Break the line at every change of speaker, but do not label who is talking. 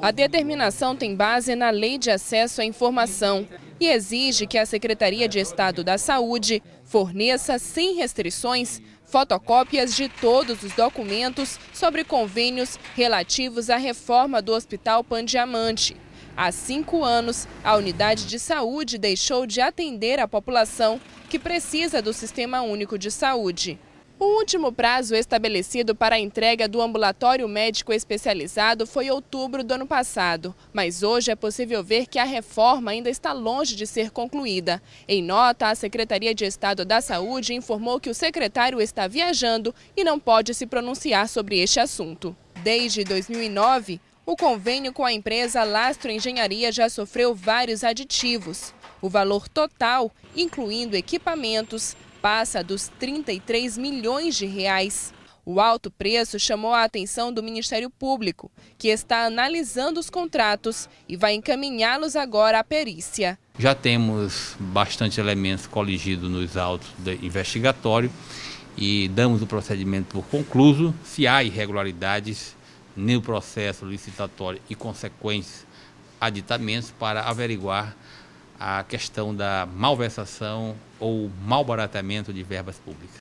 A determinação tem base na Lei de Acesso à Informação e exige que a Secretaria de Estado da Saúde forneça, sem restrições, fotocópias de todos os documentos sobre convênios relativos à reforma do Hospital Pandiamante. Há cinco anos, a unidade de saúde deixou de atender a população que precisa do Sistema Único de Saúde. O último prazo estabelecido para a entrega do ambulatório médico especializado foi outubro do ano passado, mas hoje é possível ver que a reforma ainda está longe de ser concluída. Em nota, a Secretaria de Estado da Saúde informou que o secretário está viajando e não pode se pronunciar sobre este assunto. Desde 2009, o convênio com a empresa Lastro Engenharia já sofreu vários aditivos. O valor total, incluindo equipamentos, passa dos 33 milhões de reais. O alto preço chamou a atenção do Ministério Público, que está analisando os contratos e vai encaminhá-los agora à perícia.
Já temos bastante elementos coligidos nos autos investigatório e damos o procedimento por concluído. Se há irregularidades no processo licitatório e consequentes aditamentos para averiguar a questão da malversação ou malbaratamento de verbas públicas.